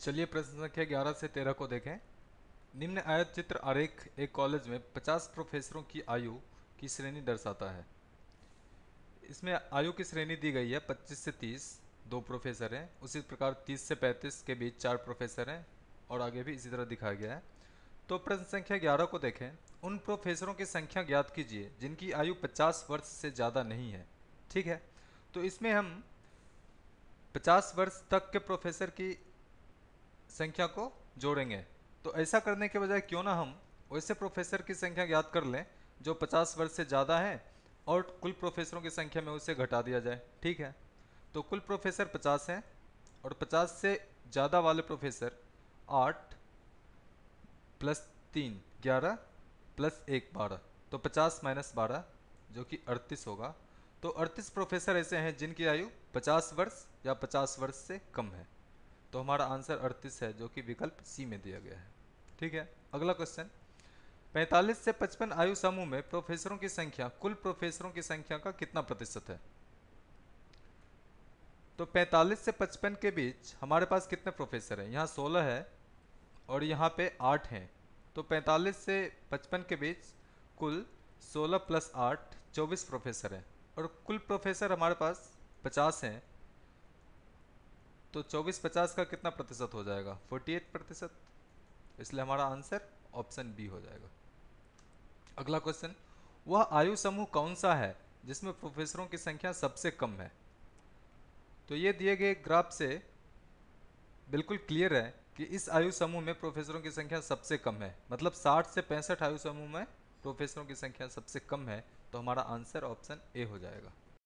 चलिए प्रश्न संख्या ग्यारह से तेरह को देखें निम्न आयत चित्र आरेख एक कॉलेज में पचास प्रोफेसरों की आयु की श्रेणी दर्शाता है इसमें आयु की श्रेणी दी गई है पच्चीस से तीस दो प्रोफेसर हैं उसी प्रकार तीस से पैंतीस के बीच चार प्रोफेसर हैं और आगे भी इसी तरह दिखाया गया है तो प्रश्न संख्या ग्यारह को देखें उन प्रोफेसरों की संख्या ज्ञात कीजिए जिनकी आयु पचास वर्ष से ज़्यादा नहीं है ठीक है तो इसमें हम पचास वर्ष तक के प्रोफेसर की संख्या को जोड़ेंगे तो ऐसा करने के बजाय क्यों ना हम वैसे प्रोफेसर की संख्या याद कर लें जो 50 वर्ष से ज़्यादा है और कुल प्रोफेसरों की संख्या में उसे घटा दिया जाए ठीक है तो कुल प्रोफेसर 50 हैं और 50 से ज़्यादा वाले प्रोफेसर आठ प्लस तीन ग्यारह प्लस एक बारह तो पचास माइनस बारह जो कि अड़तीस होगा तो अड़तीस प्रोफेसर ऐसे हैं जिनकी आयु पचास वर्ष या पचास वर्ष से कम है तो हमारा आंसर अड़तीस है जो कि विकल्प सी में दिया गया है ठीक है अगला क्वेश्चन 45 से 55 आयु समूह में प्रोफेसरों की संख्या कुल प्रोफेसरों की संख्या का कितना प्रतिशत है तो 45 से 55 के बीच हमारे पास कितने प्रोफेसर हैं यहाँ 16 है और यहाँ पे 8 हैं तो 45 से 55 के बीच कुल 16 प्लस आठ चौबीस प्रोफेसर हैं और कुल प्रोफेसर हमारे पास 50 हैं तो चौबीस पचास का कितना प्रतिशत हो जाएगा फोर्टी एट प्रतिशत इसलिए हमारा आंसर ऑप्शन बी हो जाएगा अगला क्वेश्चन वह आयु समूह कौन सा है जिसमें प्रोफेसरों की संख्या सबसे कम है तो ये दिए गए ग्राफ से बिल्कुल क्लियर है कि इस आयु समूह में प्रोफेसरों की संख्या सबसे कम है मतलब 60 से पैंसठ आयु समूह में प्रोफेसरों की संख्या सबसे कम है तो हमारा आंसर ऑप्शन ए हो जाएगा